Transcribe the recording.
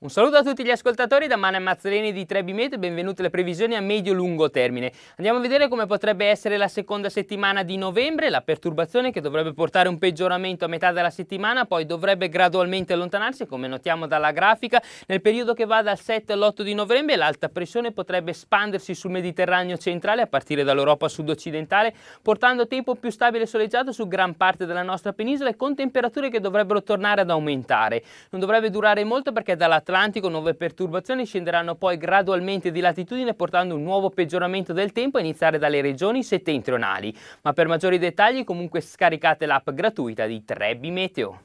Un saluto a tutti gli ascoltatori da Mana Mazzolini di Trebimet e benvenuti alle previsioni a medio-lungo termine. Andiamo a vedere come potrebbe essere la seconda settimana di novembre, la perturbazione che dovrebbe portare un peggioramento a metà della settimana, poi dovrebbe gradualmente allontanarsi, come notiamo dalla grafica, nel periodo che va dal 7 all'8 di novembre l'alta pressione potrebbe espandersi sul Mediterraneo centrale a partire dall'Europa sud-occidentale, portando tempo più stabile e soleggiato su gran parte della nostra penisola e con temperature che dovrebbero tornare ad aumentare. Non dovrebbe durare molto perché dalla Atlantico nuove perturbazioni scenderanno poi gradualmente di latitudine portando un nuovo peggioramento del tempo a iniziare dalle regioni settentrionali. Ma per maggiori dettagli comunque scaricate l'app gratuita di Trebbi Meteo.